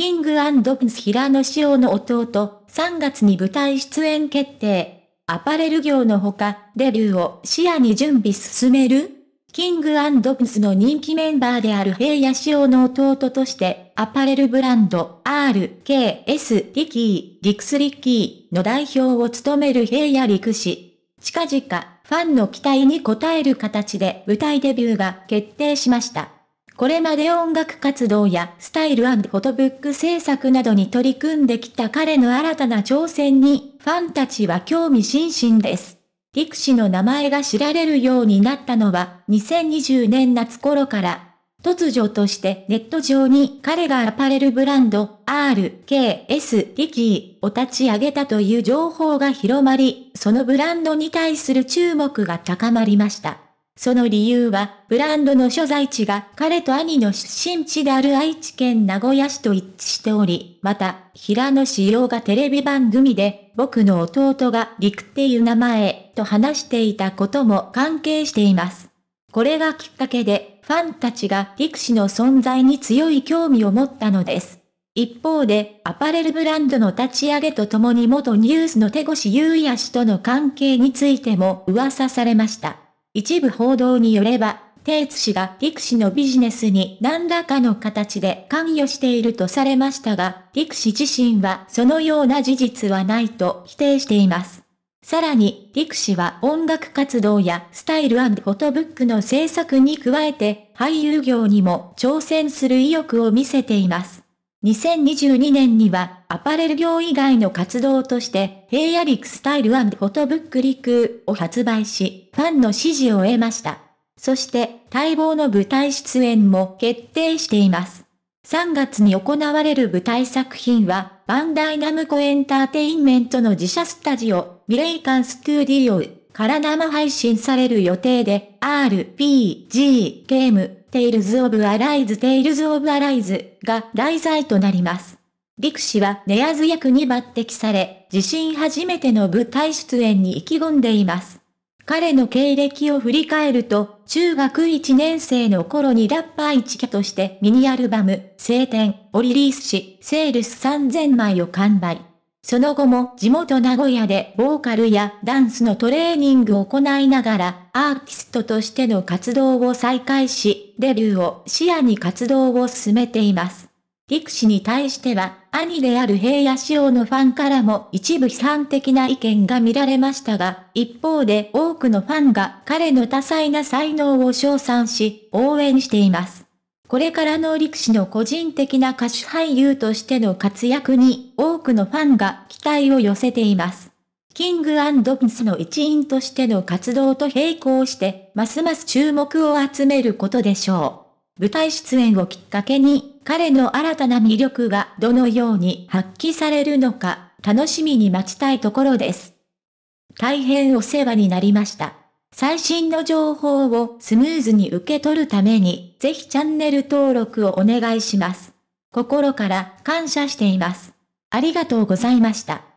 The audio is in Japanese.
キングプリンス平野紫耀の弟、3月に舞台出演決定。アパレル業のほか、デビューを視野に準備進めるキングプリンスの人気メンバーである平野紫耀の弟として、アパレルブランド RKS リキー、リクスリキーの代表を務める平野陸氏。近々、ファンの期待に応える形で舞台デビューが決定しました。これまで音楽活動やスタイルフォトブック制作などに取り組んできた彼の新たな挑戦に、ファンたちは興味津々です。デクシの名前が知られるようになったのは、2020年夏頃から、突如としてネット上に彼がアパレルブランド RKS リキーを立ち上げたという情報が広まり、そのブランドに対する注目が高まりました。その理由は、ブランドの所在地が彼と兄の出身地である愛知県名古屋市と一致しており、また、平野志陽がテレビ番組で、僕の弟が陸っていう名前、と話していたことも関係しています。これがきっかけで、ファンたちが陸氏の存在に強い興味を持ったのです。一方で、アパレルブランドの立ち上げとともに元ニュースの手越優也氏との関係についても噂されました。一部報道によれば、テイツ氏がリク氏のビジネスに何らかの形で関与しているとされましたが、リク氏自身はそのような事実はないと否定しています。さらに、リク氏は音楽活動やスタイルフォトブックの制作に加えて、俳優業にも挑戦する意欲を見せています。2022年にはアパレル業以外の活動として、平野陸スタイルフォトブックリクを発売し、ファンの支持を得ました。そして、待望の舞台出演も決定しています。3月に行われる舞台作品は、バンダイナムコエンターテインメントの自社スタジオ、ミレイカンストゥディオから生配信される予定で、RPG ゲーム、テイルズ・オブ・アライズ・テイルズ・オブ・アライズが題材となります。陸ク氏はネアズ役に抜擢され、自身初めての舞台出演に意気込んでいます。彼の経歴を振り返ると、中学1年生の頃にラッパー一家としてミニアルバム、晴天をリリースし、セールス3000枚を完売。その後も地元名古屋でボーカルやダンスのトレーニングを行いながら、アーティストとしての活動を再開し、デビューを視野に活動を進めています。陸氏に対しては、兄である平野紫耀のファンからも一部批判的な意見が見られましたが、一方で多くのファンが彼の多彩な才能を称賛し、応援しています。これからの力士の個人的な歌手俳優としての活躍に多くのファンが期待を寄せています。キングプリンスの一員としての活動と並行して、ますます注目を集めることでしょう。舞台出演をきっかけに彼の新たな魅力がどのように発揮されるのか、楽しみに待ちたいところです。大変お世話になりました。最新の情報をスムーズに受け取るために、ぜひチャンネル登録をお願いします。心から感謝しています。ありがとうございました。